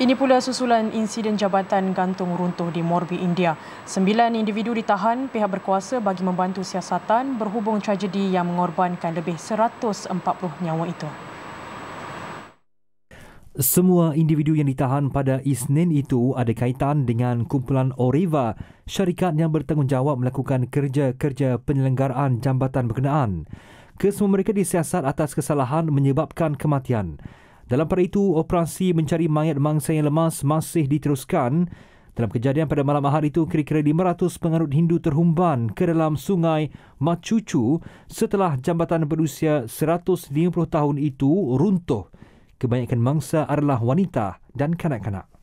Ini pula susulan insiden jabatan gantung runtuh di Morbi, India. Sembilan individu ditahan pihak berkuasa bagi membantu siasatan berhubung tragedi yang mengorbankan lebih 140 nyawa itu. Semua individu yang ditahan pada Isnin itu ada kaitan dengan kumpulan Oriva, syarikat yang bertanggungjawab melakukan kerja-kerja penyelenggaraan jambatan berkenaan. Kesemua mereka disiasat atas kesalahan menyebabkan kematian. Dalam pada itu, operasi mencari mayat mangsa yang lemas masih diteruskan. Dalam kejadian pada malam ahad itu, kira-kira 500 pengarut Hindu terhumban ke dalam sungai Machuchu setelah jambatan berusia 150 tahun itu runtuh. Kebanyakan mangsa adalah wanita dan kanak-kanak.